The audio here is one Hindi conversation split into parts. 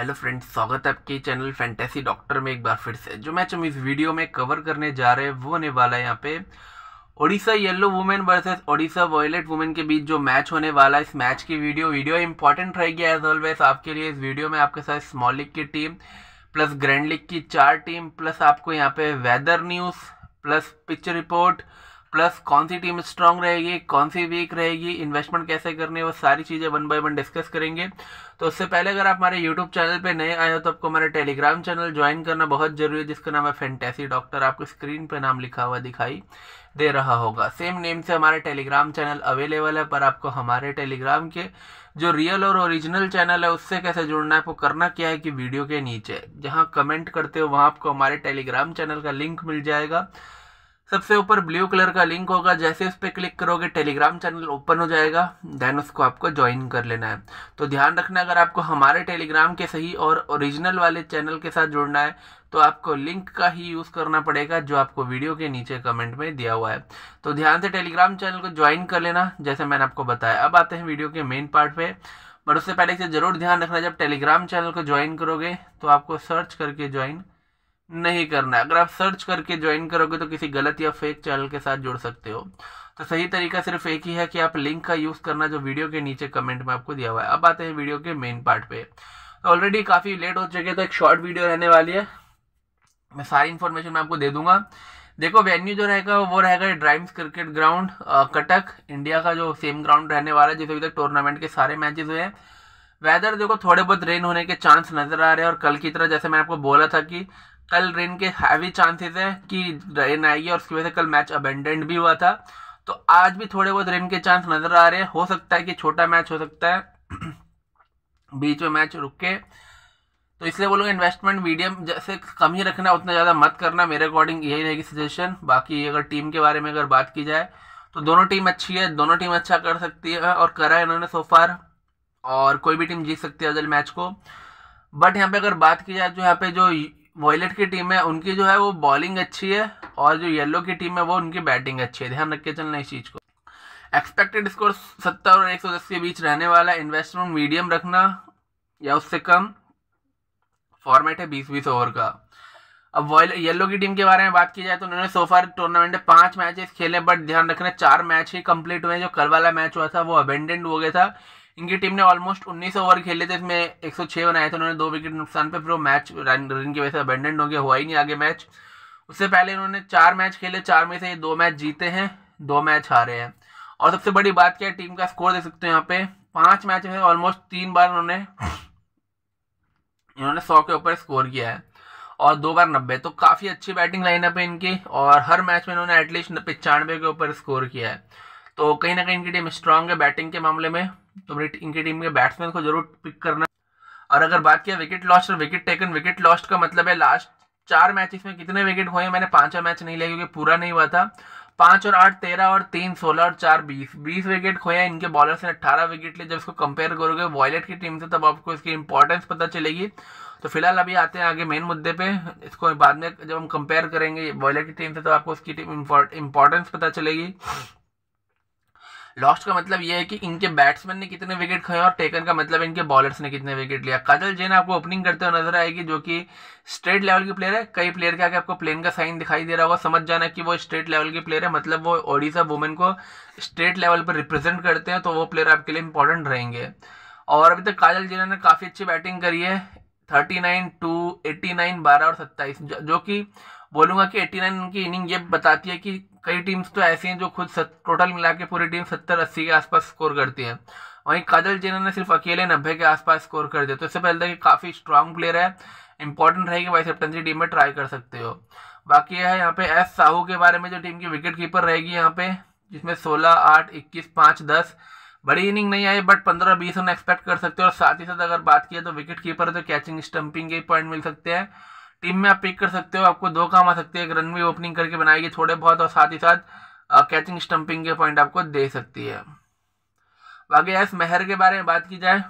हेलो फ्रेंड्स स्वागत है आपके चैनल फैंटेसी डॉक्टर में एक बार फिर से जो मैच हम इस वीडियो में कवर करने जा रहे हैं वो होने वाला है यहाँ पे Odisha yellow women versus Odisha violet women के बीच जो मैच होने वाला है इस मैच की वीडियो वीडियो इंपॉर्टेंट रहेगी एज ऑलवेज आपके लिए इस वीडियो में आपके साथ स्मॉल लीग की टीम प्लस ग्रैंड लीग की चार टीम प्लस आपको यहाँ पे weather news plus picture report plus कौन सी टीम स्ट्रांग रहेगी कौन सी वीक रहेगी इन्वेस्टमेंट कैसे करनी है वो सारी चीज़ें वन बाय वन डिस्कस करेंगे तो उससे पहले अगर आप हमारे यूट्यूब चैनल पे नए आए हो तो आपको हमारे टेलीग्राम चैनल ज्वाइन करना बहुत जरूरी है जिसका नाम है फैंटेसी डॉक्टर आपको स्क्रीन पे नाम लिखा हुआ दिखाई दे रहा होगा सेम नेम से हमारे टेलीग्राम चैनल अवेलेबल है पर आपको हमारे टेलीग्राम के जो रियल और ओरिजिनल चैनल है उससे कैसे जुड़ना है आपको करना क्या है कि वीडियो के नीचे जहाँ कमेंट करते हो वहाँ आपको हमारे टेलीग्राम चैनल का लिंक मिल जाएगा सबसे ऊपर ब्लू कलर का लिंक होगा जैसे उस पर क्लिक करोगे टेलीग्राम चैनल ओपन हो जाएगा देन उसको आपको ज्वाइन कर लेना है तो ध्यान रखना अगर आपको हमारे टेलीग्राम के सही और ओरिजिनल वाले चैनल के साथ जुड़ना है तो आपको लिंक का ही यूज़ करना पड़ेगा जो आपको वीडियो के नीचे कमेंट में दिया हुआ है तो ध्यान से टेलीग्राम चैनल को ज्वाइन कर लेना जैसे मैंने आपको बताया अब आते हैं वीडियो के मेन पार्ट पे बट उससे पहले इसे ज़रूर ध्यान रखना जब टेलीग्राम चैनल को ज्वाइन करोगे तो आपको सर्च करके ज्वाइन नहीं करना है अगर आप सर्च करके ज्वाइन करोगे तो किसी गलत या फेक चैनल के साथ जुड़ सकते हो तो सही तरीका सिर्फ एक ही है कि आप लिंक का यूज़ करना जो वीडियो के नीचे कमेंट में आपको दिया हुआ है अब आते हैं वीडियो के मेन पार्ट पे तो ऑलरेडी काफ़ी लेट हो चुके तो एक शॉर्ट वीडियो रहने वाली है मैं सारी इन्फॉर्मेशन मैं आपको दे दूंगा देखो वेन्यू जो रहेगा वो रहेगा DRIEMS cricket ground Cuttack India का जो सेम ग्राउंड रहने वाला है जिसे अभी तक टूर्नामेंट के सारे मैचेस हुए हैं वेदर देखो थोड़े बहुत रेन होने के चांस नज़र आ रहे हैं और कल की तरह जैसे मैंने आपको बोला था कि कल रेन के हैवी चांसेस है कि रेन आएगी और उसकी वजह से कल मैच अबेंडेंट भी हुआ था तो आज भी थोड़े बहुत रेन के चांस नज़र आ रहे हैं हो सकता है कि छोटा मैच हो सकता है बीच में मैच रुक के तो इसलिए वो लोग इन्वेस्टमेंट मीडियम जैसे कम ही रखना उतना ज़्यादा मत करना मेरे अकॉर्डिंग यही रहेगी सजेशन बाकी अगर टीम के बारे में अगर बात की जाए तो दोनों टीम अच्छी है दोनों टीम अच्छा कर सकती है और करा है इन्होंने सोफार और कोई भी टीम जीत सकती है अजल मैच को बट यहाँ पे अगर बात की जाए जो तो यहाँ पे जो वॉयलेट की टीम है उनकी जो है वो बॉलिंग अच्छी है और जो येलो की टीम है वो उनकी बैटिंग अच्छी है ध्यान रख के चलना इस चीज़ को एक्सपेक्टेड स्कोर सत्तर और एक सौ दस के बीच रहने वाला इन्वेस्टमेंट मीडियम रखना या उससे कम फॉर्मेट है बीस बीस ओवर का अब येलो की टीम के बारे में बात की जाए तो उन्होंने सोफार टूर्नामेंट में पांच मैचेस खेले बट ध्यान रखना चार मैच ही कंप्लीट हुए जो कल वाला मैच हुआ था वो अबेंडेंट हो गया था इनकी टीम ने ऑलमोस्ट 19 ओवर खेले थे इसमें 106 बनाए थे उन्होंने दो विकेट नुकसान पे फिर वो मैच रन की वजह से अबेंडेंट हो गया हुआ ही नहीं आगे मैच उससे पहले इन्होंने चार मैच खेले चार में से ये दो मैच जीते हैं दो मैच हारे हैं और सबसे बड़ी बात क्या है टीम का स्कोर देख सकते हो यहाँ पे पांच मैच में ऑलमोस्ट तीन बार उन्होंने इन्होंने सौ के ऊपर स्कोर किया है और दो बार नब्बे तो काफ़ी अच्छी बैटिंग लाइनअप है इनकी और हर मैच में इन्होंने एटलीस्ट पचानवे के ऊपर स्कोर किया है तो कहीं ना कहीं इनकी टीम स्ट्रांग है बैटिंग के मामले में तो ब्रिट इनकी टीम के बैट्समैन को जरूर पिक करना और अगर बात किया विकेट लॉस्ट और विकेट टेकन विकेट लॉस्ट का मतलब है लास्ट चार मैचेस में कितने विकेट हुए मैंने पांचवा मैच नहीं लिया क्योंकि पूरा नहीं हुआ था पाँच और आठ तेरह और तीन सोलह और चार बीस बीस विकेट खोया इनके बॉलर ने अट्ठारह विकेट लिए जब इसको कंपेयर करोगे वॉयलेट की टीम से तब आपको इसकी इंपॉर्टेंस पता चलेगी तो फिलहाल अभी आते हैं आगे मेन मुद्दे पे इसको बाद में जब हम कंपेयर करेंगे वॉयलेट की टीम से तो आपको उसकी टीम इंपॉर्टेंस पता चलेगी लॉस्ट का मतलब यह है कि इनके बैट्समैन ने कितने विकेट खोए और टेकन का मतलब इनके बॉलर्स ने कितने विकेट लिया काजल जैन आपको ओपनिंग करते हुए नजर आएगी जो कि स्टेट लेवल की प्लेयर है कई प्लेयर के आगे आपको प्लेन का साइन दिखाई दे रहा होगा समझ जाना कि वो स्टेट लेवल की प्लेयर है मतलब वो ओडिशा वुमेन को स्टेट लेवल पर रिप्रेजेंट करते हैं तो वो प्लेयर आपके लिए इंपॉर्टेंट रहेंगे और अभी तक काजल जैन ने काफ़ी अच्छी बैटिंग करी है thirty nine two eighty nine बारह और सत्ताईस जो कि बोलूंगा कि एट्टी नाइन की इनिंग ये बताती है कि कई टीम्स तो ऐसी हैं जो खुद टोटल मिला के पूरी टीम सत्तर अस्सी के आसपास स्कोर करती है वहीं काजल जेना ने सिर्फ अकेले नब्बे के आसपास स्कोर कर दिया तो इससे पहले कि काफ़ी स्ट्रांग प्लेयर है इंपॉर्टेंट रहे कि वाइस कैप्टनसी की टीम में ट्राई कर सकते हो बाकी है यहाँ पे एस साहू के बारे में जो टीम की विकेट कीपर रहेगी यहाँ पे जिसमें सोलह आठ इक्कीस पाँच दस बड़ी इनिंग नहीं आई बट पंद्रह बीस रन एक्सपेक्ट कर सकते हो और साथ ही साथ अगर बात की तो विकेट कीपर तो कैचिंग स्टंपिंग के पॉइंट मिल सकते हैं टीम में आप पिक कर सकते हो आपको दो काम आ सकते हैं एक रन भी ओपनिंग करके बनाएगी थोड़े बहुत और साथ ही साथ कैचिंग स्टंपिंग के पॉइंट आपको दे सकती है बाकी एस मेहर के बारे में बात की जाए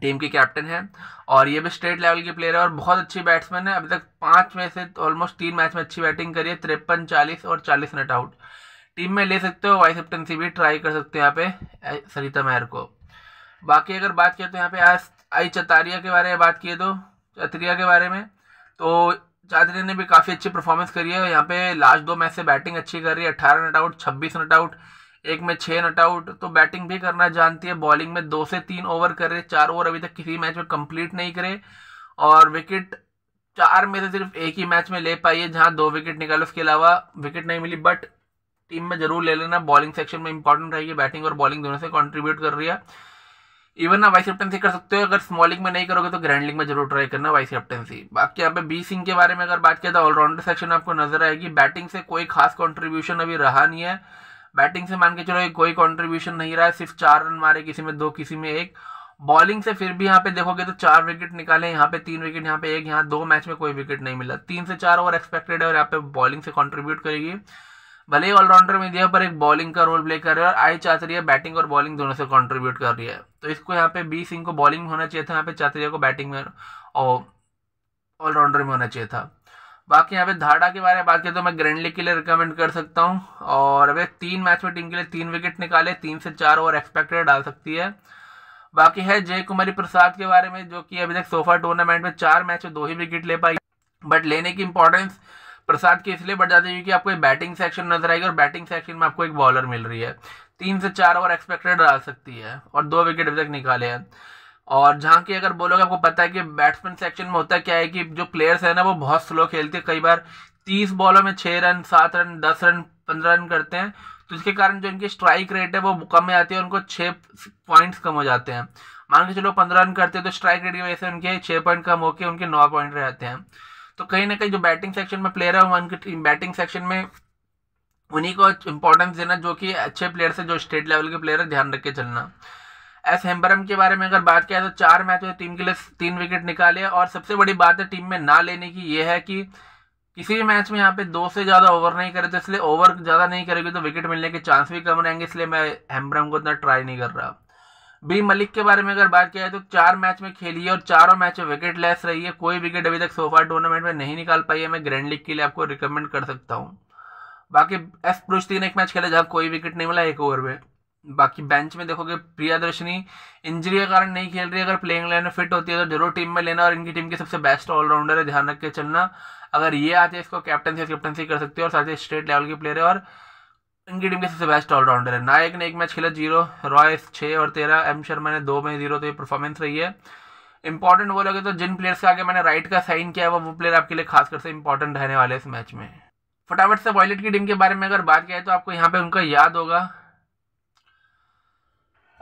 टीम की कैप्टन है और ये भी स्टेट लेवल की प्लेयर है और बहुत अच्छी बैट्समैन है अभी तक पाँच में से ऑलमोस्ट तीन मैच में अच्छी बैटिंग करी है तिरपन चालीस और चालीस नट आउट टीम में ले सकते हो वाइस कैप्टनसी भी ट्राई कर सकते हो यहाँ पे सरिता मेहर को बाकी अगर बात करें तो यहाँ पे आज आई चतारिया के बारे में बात किए तो चतरिया के बारे में तो चादरी ने भी काफ़ी अच्छी परफॉर्मेंस करी है यहाँ पे लास्ट दो मैच से बैटिंग अच्छी कर रही है अट्ठारह नट आउट छब्बीस नट आउट एक में छः नट आउट तो बैटिंग भी करना जानती है बॉलिंग में दो से तीन ओवर कर रहे चार ओवर अभी तक किसी मैच में कंप्लीट नहीं करे और विकेट चार में से सिर्फ एक ही मैच में ले पाई है जहाँ दो विकेट निकाले उसके अलावा विकेट नहीं मिली बट टीम में जरूर ले लेना बॉलिंग सेक्शन में इंपॉर्टेंट रहेगी बैटिंग और बॉलिंग दोनों से कॉन्ट्रीब्यूट कर रही है इवन ना वाइस कैप्टनसी कर सकते हो अगर स्मॉलिंग में नहीं करोगे तो ग्रैंड में जरूर ट्राई करना वाइस कैप्टनसी बाकी यहाँ पे बी सिंह के बारे में अगर बात किया तो ऑलराउंडर सेक्शन आपको नजर आएगी बैटिंग से कोई खास कॉन्ट्रीब्यूशन अभी रहा नहीं है बैटिंग से मान के चलो कोई कॉन्ट्रीब्यूशन नहीं रहा है सिर्फ चार रन मारे किसी में दो किसी में एक बॉलिंग से फिर भी यहाँ पे देखोगे तो चार विकेट निकाले यहाँ पे तीन विकेट यहाँ पे एक यहाँ दो मैच में कोई विकेट नहीं मिला तीन से चार ओवर एक्सपेक्टेड है और यहाँ पे बॉलिंग से कॉन्ट्रीब्यूट करेगी भले ही ऑलराउंडर में दिया पर एक बॉलिंग का रोल प्ले कर रही है और आई चाह रही है बैटिंग और बॉलिंग दोनों से कॉन्ट्रीब्यूट कर रही है तो इसको यहाँ पे बी सिंह को बॉलिंग में होना चाहिए था यहाँ पे चातरिया को बैटिंग में और ऑलराउंडर में होना चाहिए था बाकी यहाँ पे धाड़ा के बारे में बात करें तो मैं ग्रैंडली के लिए रिकमेंड कर सकता हूँ और अभी तीन मैच में टीम के लिए तीन विकेट निकाले तीन से चार ओवर एक्सपेक्टेड डाल सकती है बाकी है जय कुमारी प्रसाद के बारे में जो कि अभी तक सोफा टूर्नामेंट में चार मैच में दो ही विकेट ले पाई बट लेने की इंपॉर्टेंस प्रसाद के इसलिए बढ़ जाते हैं क्योंकि आपको एक बैटिंग सेक्शन नजर आएगी और बैटिंग सेक्शन में आपको एक बॉलर मिल रही है तीन से चार ओवर एक्सपेक्टेड डाल सकती है और दो विकेट अभी तक निकाले हैं और जहाँ की अगर बोलोगे आपको पता है कि बैट्समैन सेक्शन में होता क्या है कि जो प्लेयर्स है ना वो बहुत स्लो खेलते हैं कई बार तीस बॉलों में छः रन सात रन दस रन पंद्रह रन करते हैं तो इसके कारण जो इनकी स्ट्राइक रेट है वो कम में आती है उनको छः पॉइंट्स कम हो जाते हैं मान के चलो पंद्रह रन करते हैं तो स्ट्राइक रेट की वजह से उनके छः पॉइंट कम होकर उनके नौ पॉइंट रहते हैं तो कहीं ना कहीं जो बैटिंग सेक्शन में प्लेयर है वन की बैटिंग सेक्शन में उन्हीं को इंपॉर्टेंस देना जो कि अच्छे प्लेयर से जो स्टेट लेवल के प्लेयर है ध्यान रख के चलना एस हेम्बरम के बारे में अगर बात किया तो चार मैच में टीम के लिए तीन विकेट निकाले और सबसे बड़ी बात है टीम में ना लेने की यह है कि किसी भी मैच में यहाँ पे दो से ज़्यादा ओवर नहीं करे तो इसलिए ओवर ज़्यादा नहीं करेगी तो विकेट मिलने के चांस भी कम रहेंगे इसलिए मैं हेम्ब्रम को इतना ट्राई नहीं कर रहा बी मलिक के बारे में अगर बात किया जाए तो चार मैच में खेली है और चारों मैच में विकेट लेस रही है कोई विकेट अभी तक सोफा टूर्नामेंट में नहीं निकाल पाई है मैं ग्रैंड लीग के लिए आपको रिकमेंड कर सकता हूँ बाकी एस पुरुष ने एक मैच खेला जहाँ कोई विकेट नहीं मिला एक ओवर में बाकी बेंच में देखोगे दर्शनी इंजरी के कारण नहीं खेल रही अगर प्लेइंग लाइन में फिट होती है तो जरूर टीम में लेना और इनकी टीम के सबसे बेस्ट ऑलराउंडर है ध्यान रख के चलना अगर ये आते हैं इसको कैप्टनसी कैप्टनसी कर सकती है और साथ ही स्टेट लेवल के प्लेयर है और इनकी टीम के सबसे बेस्ट ऑलराउंडर है नायक ने एक मैच खेला जीरो रॉयस छः और तेरह एम शर्मा ने दो में जीरो तो ये परफॉर्मेंस रही है इंपॉर्टेंट लगे तो जिन प्लेयर्स के आगे मैंने राइट का साइन किया हुआ वो प्लेयर आपके लिए खासकर से इंपॉर्टेंट रहने वाले इस मैच में फटाफट से वॉयलेट की टीम के बारे में अगर बात करें तो आपको यहाँ पे उनका याद होगा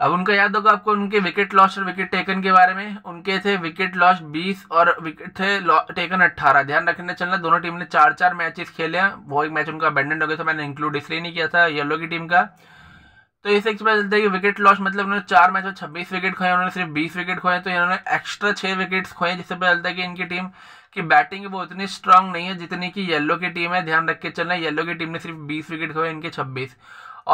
अब उनका याद होगा आपको उनके विकेट लॉस और विकेट टेकन के बारे में उनके थे विकेट लॉस 20 और विकेट थे टेकन 18 ध्यान रखने चलना दोनों टीम ने चार चार मैचेस खेले हैं वो एक मैच उनका अबेंडेंट हो गया था मैंने इंक्लूड इसलिए नहीं किया था येलो की टीम का तो इसे एक पता चलता है कि विकेट लॉस मतलब उन्होंने चार मैच में छब्बीस विकेट खोए उन्होंने सिर्फ बीस विकेट खोए तो इन्होंने एक्स्ट्रा छः विकेट्स खोए जिससे पता चलता है कि इनकी टीम की बैटिंग वो उतनी स्ट्रांग नहीं है जितनी कि येलो की टीम है ध्यान रख के चलना येलो की टीम ने सिर्फ बीस विकेट खोए इनके छब्बीस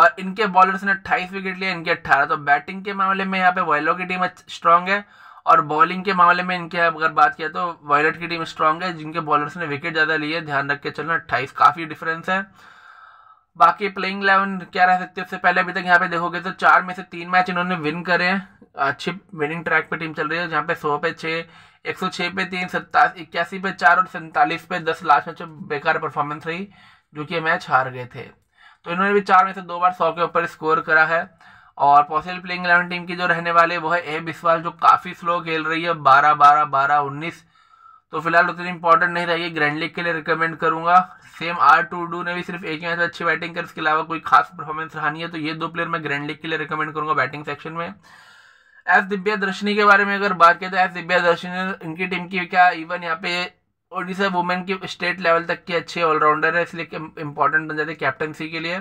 और इनके बॉलर्स ने अट्ठाईस विकेट लिए इनके अट्ठारह तो बैटिंग के मामले में यहाँ पे वायलो की टीम स्ट्रांग है और बॉलिंग के मामले में इनके अगर बात किया तो वायलट की टीम स्ट्रांग है जिनके बॉलर्स ने विकेट ज़्यादा लिए ध्यान रख के चलना अट्ठाईस काफ़ी डिफरेंस है बाकी प्लेइंग इलेवन क्या रह सकती है उससे पहले अभी तक यहाँ पे देखोगे तो चार में से तीन मैच इन्होंने विन करे हैं अच्छी विनिंग ट्रैक पे टीम चल रही है जहाँ पे सौ पे छः एक सौ छः पे तीन सत्तासी इक्यासी पे चार और सैंतालीस पे दस लास्ट मैच बेकार परफॉर्मेंस रही जो कि मैच हार गए थे तो इन्होंने भी चार में से दो बार सौ के ऊपर स्कोर करा है और पॉसिबल प्लेइंग इलेवन टीम की जो रहने वाले वो है ए बिस्वाल जो काफ़ी स्लो खेल रही है बारह बारह बारह उन्नीस तो फिलहाल उतनी इंपॉर्टेंट नहीं रहेगी ग्रैंड लीग के लिए रिकमेंड करूंगा सेम आर टू डू ने भी सिर्फ एक मैच में अच्छी बैटिंग कर इसके अलावा कोई खास परफॉर्मेंस रहा नहीं है तो ये दो प्लेयर मैं ग्रैंड लीग के लिए रिकमेंड करूंगा बैटिंग सेक्शन में एस दिव्या दर्शनी के बारे में अगर बात करें तो एस दिव्या दर्शनी इनकी टीम की क्या इवन यहाँ पे ओडिशा वुमेन के स्टेट लेवल तक के अच्छे ऑलराउंडर है इसलिए इंपॉर्टेंट बन जाते हैं कैप्टनसी के लिए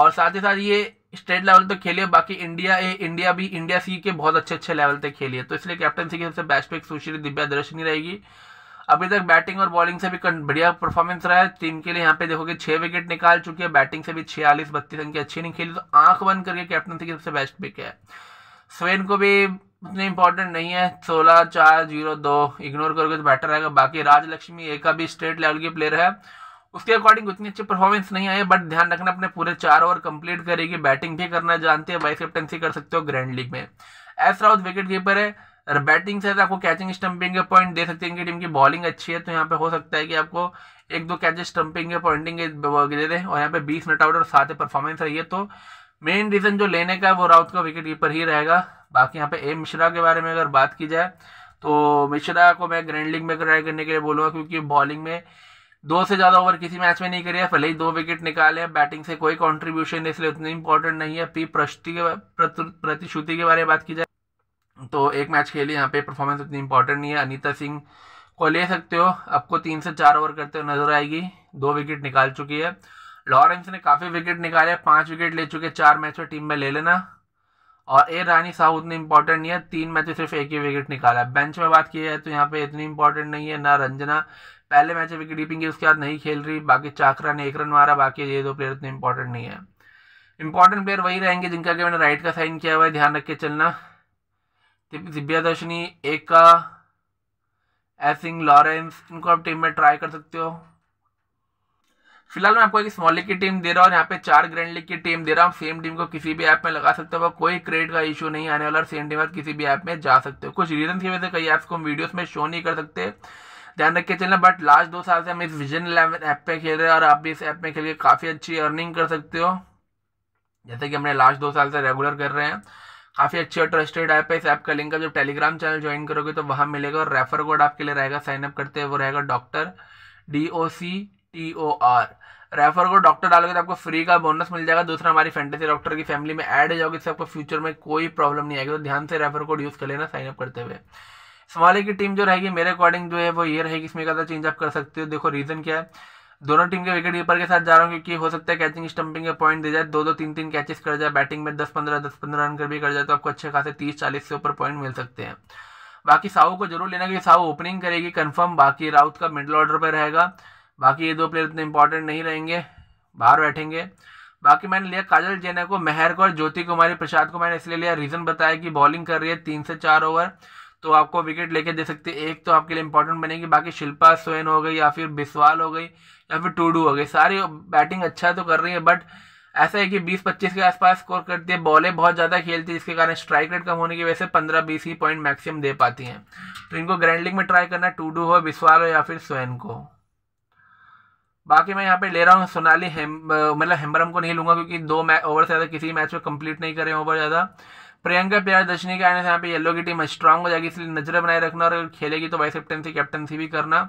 और साथ ही साथ ये स्टेट लेवल तो खेलिए बाकी इंडिया ए इंडिया भी इंडिया सी के बहुत अच्छे अच्छे लेवल तक खेलिए तो इसलिए कैप्टनसी की सबसे बेस्ट पिक सुश्री दिव्या दर्शनी रहेगी अभी तक बैटिंग और बॉलिंग से भी बढ़िया परफॉर्मेंस रहा है टीम के लिए यहाँ पे देखोगे छः विकेट निकाल चुकी है बैटिंग से भी छियालीस बत्तीस अंक अच्छी नहीं खेली तो आंख बंद करके कैप्टनसी की सबसे बेस्ट पिक है स्वेन को भी उतनी इंपॉर्टेंट नहीं है सोलह चार जीरो दो इग्नोर करोगे तो बेटर रहेगा बाकी राज लक्ष्मी एक का भी स्टेट लेवल की प्लेयर है उसके अकॉर्डिंग उतनी अच्छी परफॉर्मेंस नहीं आई बट ध्यान रखना अपने पूरे चार ओवर कंप्लीट करेगी बैटिंग भी करना जानती है वाइस कैप्टनसी कर सकते हो ग्रैंड लीग में एस राउत विकेट कीपर है और बैटिंग से आपको कैचिंग स्टंपिंग के पॉइंट दे सकते हैं इनकी टीम की बॉलिंग अच्छी है तो यहाँ पे हो सकता है कि आपको एक दो कैचेस स्टंपिंग के पॉइंटिंग दे दें और यहाँ पे बीस नट आउट और साथ परफॉर्मेंस रही है तो मेन रीज़न जो लेने का है वो राउत का विकेट कीपर ही रहेगा बाकी यहाँ पे ए मिश्रा के बारे में अगर बात की जाए तो मिश्रा को मैं ग्रैंड लीग में ट्राई करने के लिए बोलूँगा क्योंकि बॉलिंग में दो से ज़्यादा ओवर किसी मैच में नहीं करी है भले ही दो विकेट निकाले हैं बैटिंग से कोई कॉन्ट्रीब्यूशन इसलिए उतनी इंपॉर्टेंट नहीं है पी प्रस्तुति के प्रतिश्रुति के बारे में बात की जाए तो एक मैच खेली यहाँ पे परफॉर्मेंस उतनी इंपॉर्टेंट नहीं है अनिता सिंह को ले सकते हो आपको तीन से चार ओवर करते हुए नजर आएगी दो विकेट निकाल चुकी है लॉरेंस ने काफ़ी विकेट निकाले पाँच विकेट ले चुके चार मैच में टीम में ले लेना और ए रानी साहू उतनी इंपॉर्टेंट नहीं है तीन मैच में सिर्फ एक ही विकेट निकाला बेंच में बात की जाए तो यहाँ पे इतनी इंपॉर्टेंट नहीं है ना रंजना पहले मैच में विकेट डीपिंग की उसके बाद नहीं खेल रही बाकी चाकरा ने एक रन मारा बाकी ये दो प्लेयर इतने इंपॉर्टेंट नहीं है इंपॉर्टेंट प्लेयर वही रहेंगे जिनका कि मैंने राइट का साइन किया हुआ है ध्यान रख के चलना दिव्या दर्शनी एक का एसिंग लॉरेंस इनको आप टीम में ट्राई कर सकते हो फिलहाल मैं आपको एक स्मॉल लीग की टीम दे रहा हूँ यहाँ पे चार ग्रैंड लीग की टीम दे रहा हूँ सेम टीम को किसी भी ऐप में लगा सकते हो कोई क्रेडिट का इशू नहीं आने वाला और सेम टीम आप किसी भी ऐप में जा सकते हो कुछ रीजन की वजह से कई ऐप्स को हम वीडियोस में शो नहीं कर सकते ध्यान रख के चलना बट लास्ट दो साल से हम इस विजन इलेवन ऐप पे खेल रहे हैं और आप भी इस ऐप में खेल के काफ़ी अच्छी अर्निंग कर सकते हो जैसे कि हमने लास्ट दो साल से रेगुलर कर रहे हैं काफ़ी अच्छी और ट्रस्टेड ऐप है इस ऐप का लिंक आप जब टेलीग्राम चैनल ज्वाइन करोगे तो वहाँ मिलेगा और रेफर कोड आपके लिए रहेगा साइनअप करते हैं वो रहेगा doctor D O C T O R refer को डॉक्टर डालोगे तो आपको फ्री का बोनस मिल जाएगा दूसरा हमारी फैंटेसी डॉक्टर की फैमिली में ऐड हो जाओगे इससे आपको फ्यूचर में कोई प्रॉब्लम नहीं आएगी तो ध्यान से रेफर कोड यूज़ कर लेना साइनअप करते हुए स्मॉली की टीम जो रहेगी मेरे अकॉर्डिंग जो है वो ये रहेगी इसमें ज़्यादा चेंज आप कर सकते हो देखो रीज़न क्या है दोनों टीम के विकेट कीपर के साथ जा रहा हूँ क्योंकि हो सकता है कैचिंग स्टंपिंग के पॉइंट दे जाए दो दो तीन तीन कैचेस कर जाए बैटिंग में दस पंद्रह दस पंद्रह रन कर भी कर जाए तो आपको अच्छे खासे तीस चालीस से ऊपर पॉइंट मिल सकते हैं बाकी साहू को जरूर लेना क्योंकि साहू ओपनिंग करेगी कन्फर्म बाकी राउत का मिडल ऑर्डर पर रहेगा बाकी ये दो प्लेयर इतने इंपॉर्टेंट नहीं रहेंगे बाहर बैठेंगे बाकी मैंने लिया काजल जैना को मेहर को और ज्योति कुमारी प्रसाद को मैंने इसलिए लिया रीज़न बताया कि बॉलिंग कर रही है तीन से चार ओवर तो आपको विकेट लेके दे सकते हैं एक तो आपके लिए इंपॉर्टेंट बनेगी बाकी शिल्पा सोएन हो गई या फिर बिस्वाल हो गई या फिर टूडू हो गई सारी बैटिंग अच्छा तो कर रही है बट ऐसा है कि 20-25 के आसपास स्कोर करती है बॉलें बहुत ज़्यादा खेलती है जिसके कारण स्ट्राइक रेट कम होने की वजह से 15-20 ही पॉइंट मैक्सिमम दे पाती हैं तो इनको ग्रैंड लीग में ट्राई करना टूडू हो बिस्वाल हो या फिर सोएन को बाकी मैं यहाँ पे ले रहा हूँ सोनाली हेम मतलब हेम्बरम को नहीं लूंगा क्योंकि दो मैच ओवर से ज़्यादा किसी मैच में कंप्लीट नहीं करें ओवर ज़्यादा प्रियंका प्यार दर्शनी के आने से यहाँ पे येलो की टीम स्ट्रांग हो जाएगी इसलिए नजर बनाए रखना और खेलेगी तो वाइस कैप्टनसी कैप्टनसी भी करना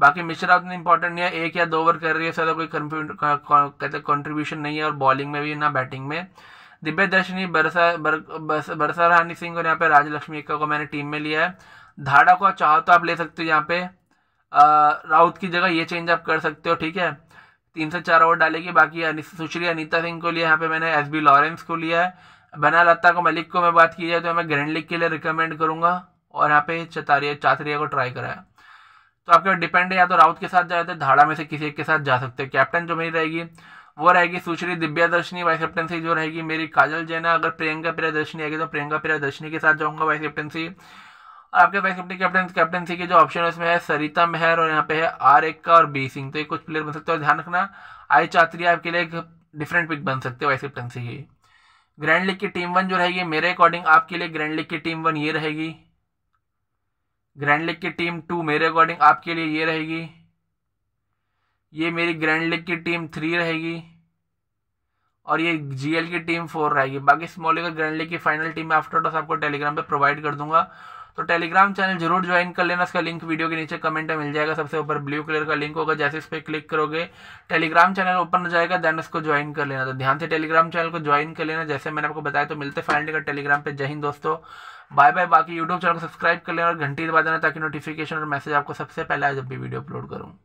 बाकी मिश्रा उतनी इंपॉर्टेंट नहीं है एक या दो ओवर कर रही है ज़्यादा कोई कहते कॉन्ट्रीब्यूशन नहीं है और बॉलिंग में भी ना बैटिंग में दिव्य दर्शनी बरसा बरसा रानी सिंह और यहाँ पे राजलक्ष्मी एक्का को मैंने टीम में लिया है धाड़ा को चाहो तो आप ले सकते हो यहाँ पे राउत की जगह ये चेंज आप कर सकते हो ठीक है तीन से चार ओवर डालेगी बाकी सुश्री अनिता सिंह को लिया यहाँ पे मैंने एस बी लॉरेंस को लिया है बना लत्ता को मलिक को मैं बात की जाए तो मैं ग्रैंड लीग के लिए रिकमेंड करूंगा और यहाँ पे चतारिया चातरिया को ट्राई कराया तो आपके डिपेंड है या तो राउत के साथ जाए तो धाड़ा में से किसी एक के साथ जा सकते हो कैप्टन जो मेरी रहेगी वो रहेगी सुश्री दिव्या दर्शनी वाइस कैप्टनसी जो रहेगी मेरी काजल जैना अगर प्रियंका प्रियादर्शनी आएगी तो प्रियंका प्रियादर्शनी के साथ जाऊंगा वाइस कैप्टनसी आपके वाइस अपनी कैप्टन कैप्टनसी के जो ऑप्शन है उसमें है सरिता मेहर और यहाँ पे है आर एक का और बी सिंह तो ये कुछ प्लेयर बन सकते हो ध्यान रखना आई चात्री आपके लिए एक डिफरेंट पिक बन सकते हो वाइस कैप्टनसी की ग्रैंड लीग की टीम वन जो रहेगी मेरे अकॉर्डिंग आपके लिए ग्रैंड लीग की टीम वन ये रहेगी ग्रैंड लीग की टीम टू मेरे अकॉर्डिंग आपके लिए ये रहेगी ये मेरी ग्रैंड लीग की टीम थ्री रहेगी और ये जीएल की टीम फोर रहेगी बाकी स्मॉल लीग और ग्रैंड लीग की फाइनल टीम मैं आफ्टर डॉस आपको टेलीग्राम पे प्रोवाइड कर दूंगा तो टेलीग्राम चैनल जरूर ज्वाइन कर लेना उसका लिंक वीडियो के नीचे कमेंट में मिल जाएगा सबसे ऊपर ब्लू कलर का लिंक होगा जैसे इस पर क्लिक करोगे टेलीग्राम चैनल ओपन हो जाएगा देन उसको ज्वाइन कर लेना तो ध्यान से टेलीग्राम चैनल को ज्वाइन कर लेना जैसे मैंने आपको बताया तो मिलते फाइनली का टेलीग्राम पर जय हिंद दोस्तों बाय बाय बाकी यूट्यूब चैनल को सब्सक्राइब कर लेना और घंटी दबा देना ताकि नोटिफिकेशन और मैसेज आपको सबसे पहले आज जब भी वीडियो अपलोड करूँ